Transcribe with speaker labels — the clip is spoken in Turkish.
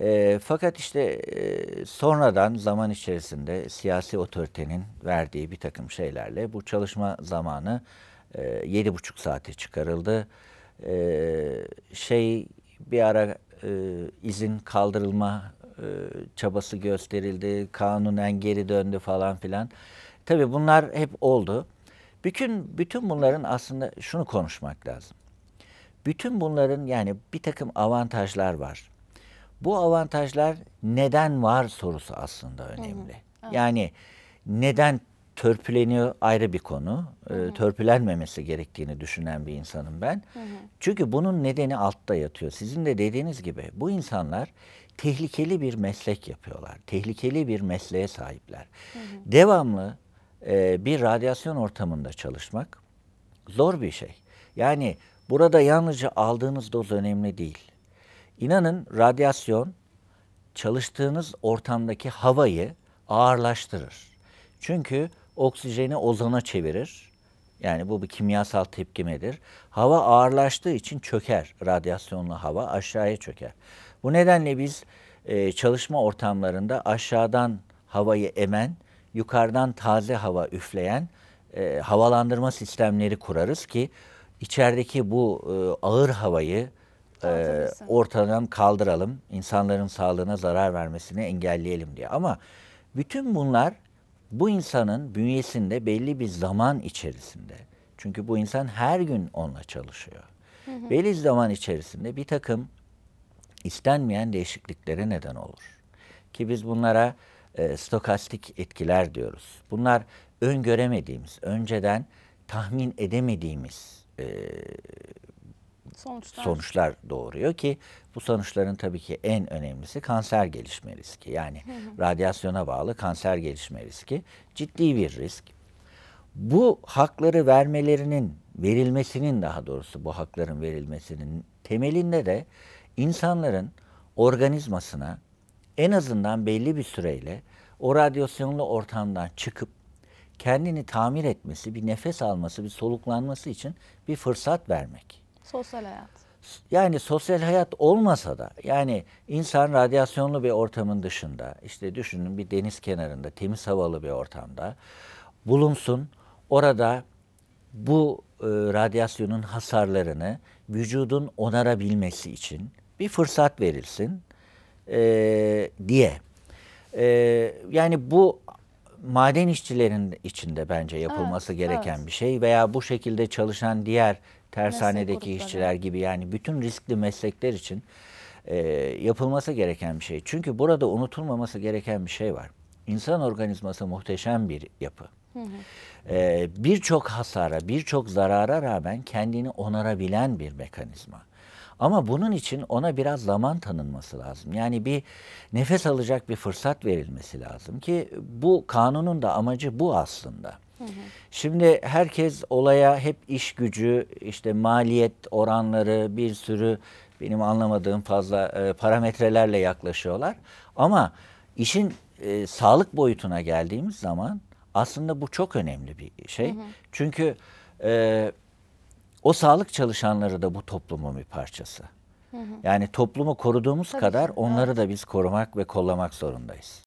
Speaker 1: E, fakat işte e, sonradan zaman içerisinde siyasi otoritenin verdiği bir takım şeylerle bu çalışma zamanı e, yedi buçuk saate çıkarıldı. E, şey bir ara e, izin kaldırılma e, çabası gösterildi, kanunen geri döndü falan filan. Tabii bunlar hep oldu. Bütün bütün bunların aslında şunu konuşmak lazım. Bütün bunların yani bir takım avantajlar var. Bu avantajlar neden var sorusu aslında önemli. Hı hı. Yani neden törpüleniyor ayrı bir konu. Ee, hı hı. törpülenmemesi gerektiğini düşünen bir insanım ben. Hı hı. Çünkü bunun nedeni altta yatıyor. Sizin de dediğiniz gibi bu insanlar tehlikeli bir meslek yapıyorlar. Tehlikeli bir mesleğe sahipler. Hı hı. Devamlı e, bir radyasyon ortamında çalışmak zor bir şey. Yani burada yalnızca aldığınız doz önemli değil. İnanın radyasyon çalıştığınız ortamdaki havayı ağırlaştırır. Çünkü oksijeni ozona çevirir. Yani bu bir kimyasal tepkimedir. Hava ağırlaştığı için çöker. Radyasyonlu hava aşağıya çöker. Bu nedenle biz e, çalışma ortamlarında aşağıdan havayı emen, yukarıdan taze hava üfleyen e, havalandırma sistemleri kurarız ki içerideki bu e, ağır havayı e, ortadan kaldıralım, insanların sağlığına zarar vermesini engelleyelim diye. Ama bütün bunlar bu insanın bünyesinde belli bir zaman içerisinde, çünkü bu insan her gün onunla çalışıyor. Belli zaman içerisinde bir takım istenmeyen değişikliklere neden olur. Ki biz bunlara e, stokastik etkiler diyoruz. Bunlar öngöremediğimiz, önceden tahmin edemediğimiz e, sonuçlar. sonuçlar doğuruyor ki bu sonuçların tabii ki en önemlisi kanser gelişme riski. Yani radyasyona bağlı kanser gelişme riski ciddi bir risk. Bu hakları vermelerinin, verilmesinin daha doğrusu bu hakların verilmesinin temelinde de insanların organizmasına en azından belli bir süreyle o radyasyonlu ortamdan çıkıp kendini tamir etmesi, bir nefes alması, bir soluklanması için bir fırsat vermek. Sosyal hayat. Yani sosyal hayat olmasa da yani insan radyasyonlu bir ortamın dışında işte düşünün bir deniz kenarında temiz havalı bir ortamda bulunsun. Orada bu e, radyasyonun hasarlarını vücudun onarabilmesi için bir fırsat verilsin e, diye. E, yani bu maden işçilerin içinde bence yapılması evet, gereken evet. bir şey veya bu şekilde çalışan diğer tersanedeki işçiler gibi yani bütün riskli meslekler için e, yapılması gereken bir şey. Çünkü burada unutulmaması gereken bir şey var. İnsan organizması muhteşem bir yapı. Ee, birçok hasara, birçok zarara rağmen kendini onarabilen bir mekanizma. Ama bunun için ona biraz zaman tanınması lazım. Yani bir nefes alacak bir fırsat verilmesi lazım ki bu kanunun da amacı bu aslında. Şimdi herkes olaya hep iş gücü, işte maliyet oranları, bir sürü benim anlamadığım fazla e, parametrelerle yaklaşıyorlar. Ama işin e, sağlık boyutuna geldiğimiz zaman aslında bu çok önemli bir şey. Hı hı. Çünkü e, o sağlık çalışanları da bu toplumun bir parçası. Yani toplumu koruduğumuz Tabii kadar onları da biz korumak ve kollamak zorundayız.